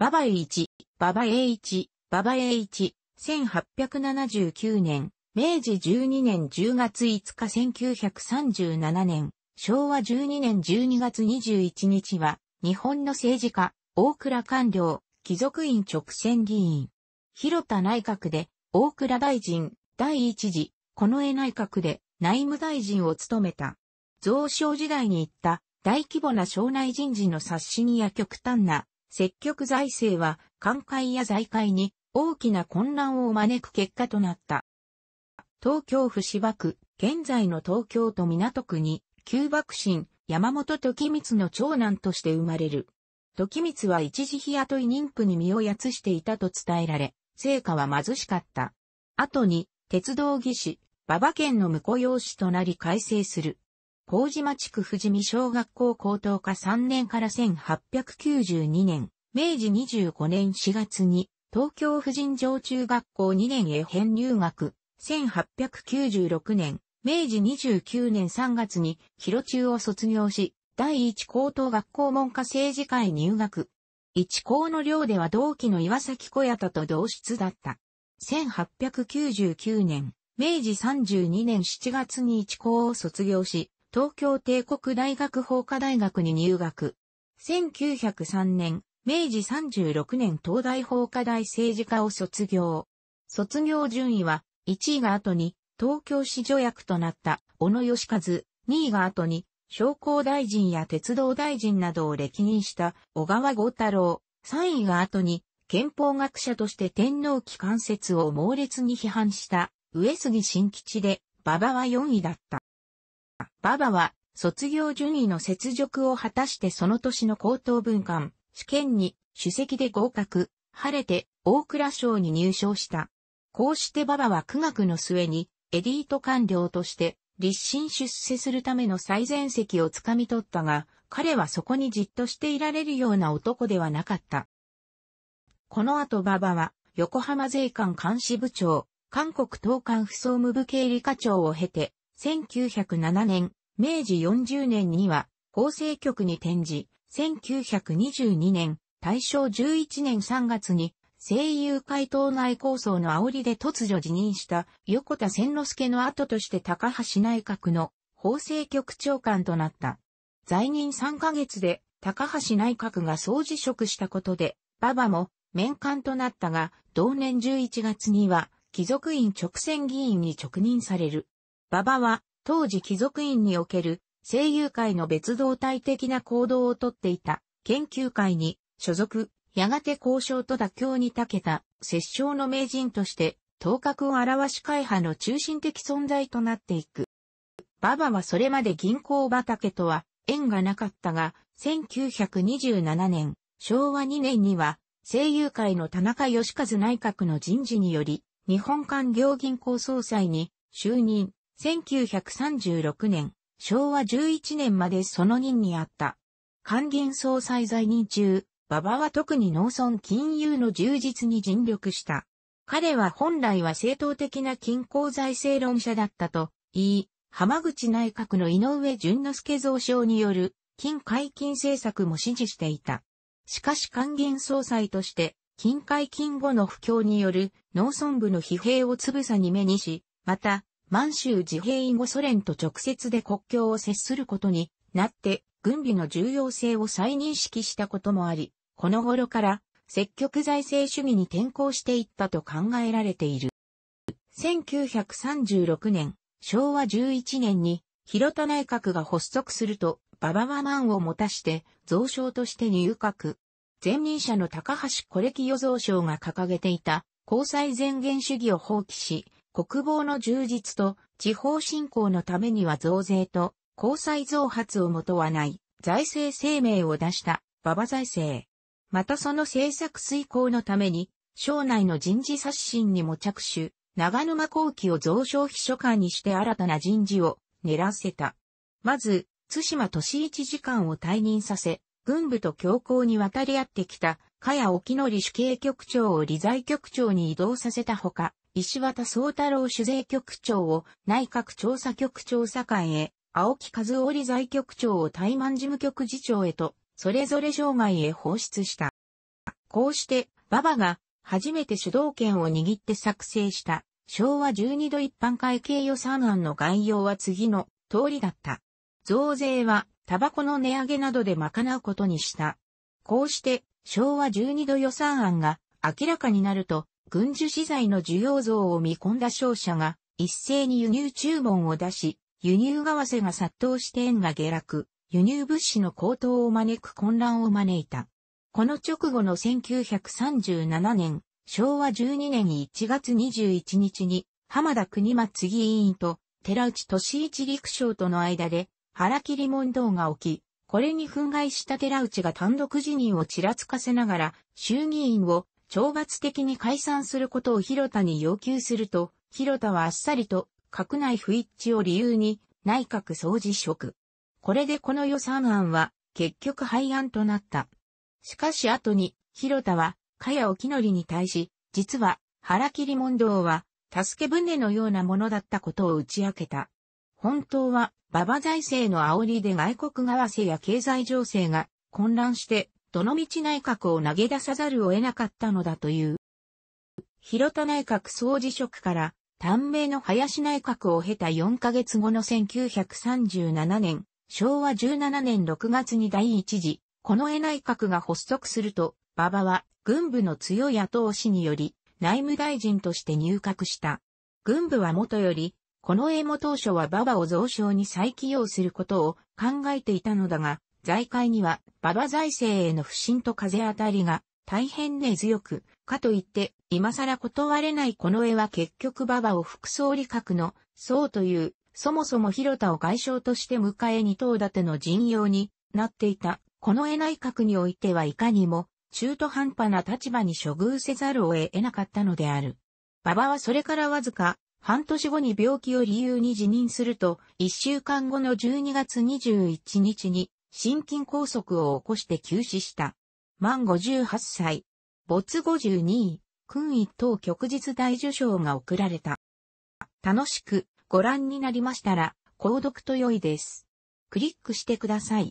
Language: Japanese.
ババエイチ、ババエイチ、ババエイチ、1879年、明治12年10月5日1937年、昭和12年12月21日は、日本の政治家、大倉官僚、貴族院直選議員。広田内閣で、大倉大臣、第一次、近衛内閣で、内務大臣を務めた。増省時代に行った、大規模な省内人事の冊子にや極端な積極財政は、寛解や財界に大きな混乱を招く結果となった。東京府芝区、現在の東京都港区に、旧幕臣、山本時光の長男として生まれる。時光は一時日雇い妊婦に身をやつしていたと伝えられ、成果は貧しかった。後に、鉄道技師、馬場県の婿養子となり改正する。麹町区富士見小学校高等科3年から1892年、明治25年4月に、東京婦人上中学校2年へ編入学、1896年、明治29年3月に広中を卒業し、第一高等学校文科政治会入学。一高の寮では同期の岩崎小谷と同室だった。1899年、明治32年7月に一高を卒業し、東京帝国大学法科大学に入学。1903年、明治36年東大法科大政治科を卒業。卒業順位は、1位が後に、東京市助役となった小野義和、2位が後に、商工大臣や鉄道大臣などを歴任した小川豪太郎、3位が後に、憲法学者として天皇機関説を猛烈に批判した上杉新吉で、馬場は4位だった。馬場は卒業順位の雪辱を果たしてその年の高等文官、試験に主席で合格、晴れて大蔵省に入省した。こうして馬場は苦学の末にエリート官僚として立身出世するための最前席をつかみ取ったが、彼はそこにじっとしていられるような男ではなかった。この後馬場は横浜税関監視部長、韓国東韓不総務部経理課長を経て、1907年明治40年には、法制局に転じ、1922年、大正11年3月に、声優会党内構想の煽りで突如辞任した横田千之助の後として高橋内閣の法制局長官となった。在任3ヶ月で高橋内閣が総辞職したことで、馬場も面官となったが、同年11月には貴族院直選議員に直任される。馬場は当時貴族院における声優界の別動態的な行動をとっていた研究会に所属、やがて交渉と妥協に長けた折衝の名人として頭角を表し会派の中心的存在となっていく。馬場はそれまで銀行畑とは縁がなかったが、1927年、昭和2年には、声優会の田中義和内閣の人事により、日本官業銀行総裁に就任。1936年、昭和11年までその任にあった。官銀総裁在任中、馬場は特に農村金融の充実に尽力した。彼は本来は正当的な均衡財政論者だったと言い、浜口内閣の井上淳之介増相による金解禁政策も支持していた。しかし官銀総裁として、金解禁後の不況による農村部の疲弊をつぶさに目にし、また満州自閉後ソ連と直接で国境を接することになって軍備の重要性を再認識したこともあり、この頃から積極財政主義に転向していったと考えられている。1936年、昭和11年に広田内閣が発足すると、馬場は満を持たして増相として入閣。前任者の高橋小歴与増相が掲げていた交際前言主義を放棄し、国防の充実と地方振興のためには増税と交際増発をもとはない財政声明を出した馬場財政。またその政策遂行のために、省内の人事刷新にも着手、長沼後期を増床秘書官にして新たな人事を狙わせた。まず、津島敏一次官を退任させ、軍部と強行に渡り合ってきた、加谷沖則主計局長を理財局長に移動させたほか、石渡宗太郎主税局長を内閣調査局調査官へ、青木和織財局長を台湾事務局次長へと、それぞれ生涯へ放出した。こうして、馬場が初めて主導権を握って作成した昭和12度一般会計予算案の概要は次の通りだった。増税はタバコの値上げなどで賄うことにした。こうして昭和12度予算案が明らかになると軍需資材の需要増を見込んだ商社が一斉に輸入注文を出し、輸入合わせが殺到して円が下落、輸入物資の高騰を招く混乱を招いた。この直後の1937年、昭和12年1月21日に、浜田国松議員と寺内俊一陸将との間で腹切り問答が起き、これに憤慨した寺内が単独辞任をちらつかせながら衆議院を懲罰的に解散することを広田に要求すると、広田はあっさりと、閣内不一致を理由に、内閣総辞職。これでこの予算案は、結局廃案となった。しかし後に、広田は、おきのりに対し、実は、腹切り問答は、助け船のようなものだったことを打ち明けた。本当は、馬場財政の煽りで外国為替や経済情勢が混乱してどの道内閣を投げ出さざるを得なかったのだという。広田内閣総辞職から短命の林内閣を経た4ヶ月後の1937年、昭和17年6月に第一次、この絵内閣が発足すると、馬場は軍部の強い後押しにより内務大臣として入閣した。軍部はもとより、この絵も当初は馬場を蔵相に再起用することを考えていたのだが、財界には、馬場財政への不信と風当たりが大変根強く、かといって、今更断れないこの絵は結局馬場を副総理格の、そうという、そもそも広田を外相として迎え二頭立ての陣容になっていた、この絵内閣においてはいかにも、中途半端な立場に処遇せざるを得なかったのである。馬場はそれからわずか、半年後に病気を理由に辞任すると、一週間後の12月21日に、心筋梗塞を起こして急死した。満58歳、没52位、勲一等旭日大受賞が贈られた。楽しくご覧になりましたら、購読と良いです。クリックしてください。